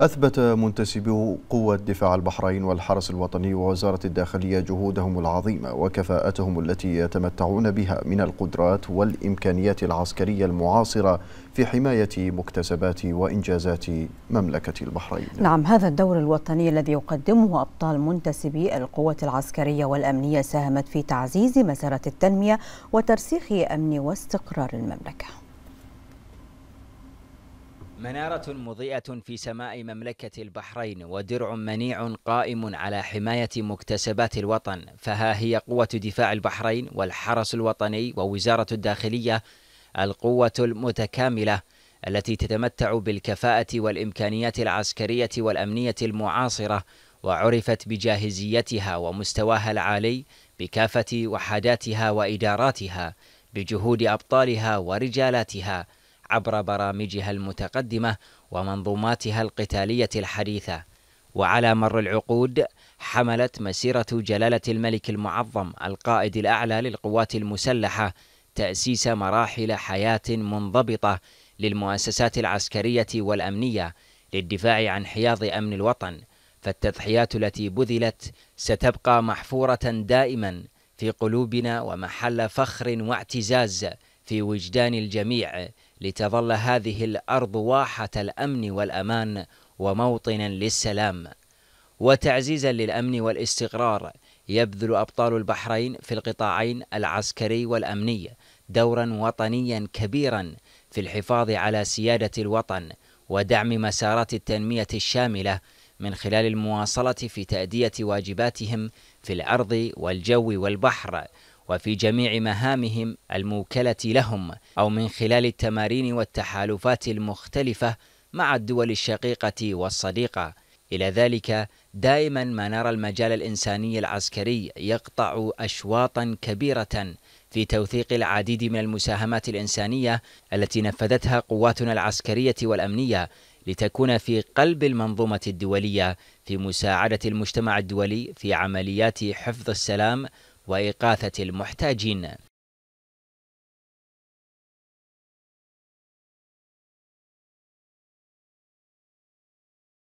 أثبت منتسبو قوة دفاع البحرين والحرس الوطني ووزارة الداخلية جهودهم العظيمة وكفاءتهم التي يتمتعون بها من القدرات والإمكانيات العسكرية المعاصرة في حماية مكتسبات وإنجازات مملكة البحرين نعم هذا الدور الوطني الذي يقدمه أبطال منتسبي القوة العسكرية والأمنية ساهمت في تعزيز مسارات التنمية وترسيخ أمن واستقرار المملكة منارة مضيئة في سماء مملكة البحرين ودرع منيع قائم على حماية مكتسبات الوطن فها هي قوة دفاع البحرين والحرس الوطني ووزارة الداخلية القوة المتكاملة التي تتمتع بالكفاءة والإمكانيات العسكرية والأمنية المعاصرة وعرفت بجاهزيتها ومستواها العالي بكافة وحداتها وإداراتها بجهود أبطالها ورجالاتها عبر برامجها المتقدمة ومنظوماتها القتالية الحديثة وعلى مر العقود حملت مسيرة جلالة الملك المعظم القائد الأعلى للقوات المسلحة تأسيس مراحل حياة منضبطة للمؤسسات العسكرية والأمنية للدفاع عن حياض أمن الوطن فالتضحيات التي بذلت ستبقى محفورة دائما في قلوبنا ومحل فخر واعتزاز في وجدان الجميع لتظل هذه الارض واحه الامن والامان وموطنا للسلام وتعزيزا للامن والاستقرار يبذل ابطال البحرين في القطاعين العسكري والامني دورا وطنيا كبيرا في الحفاظ على سياده الوطن ودعم مسارات التنميه الشامله من خلال المواصله في تاديه واجباتهم في الارض والجو والبحر وفي جميع مهامهم الموكله لهم او من خلال التمارين والتحالفات المختلفه مع الدول الشقيقه والصديقه الى ذلك دائما ما نرى المجال الانساني العسكري يقطع اشواطا كبيره في توثيق العديد من المساهمات الانسانيه التي نفذتها قواتنا العسكريه والامنيه لتكون في قلب المنظومه الدوليه في مساعده المجتمع الدولي في عمليات حفظ السلام وإغاثة المحتاجين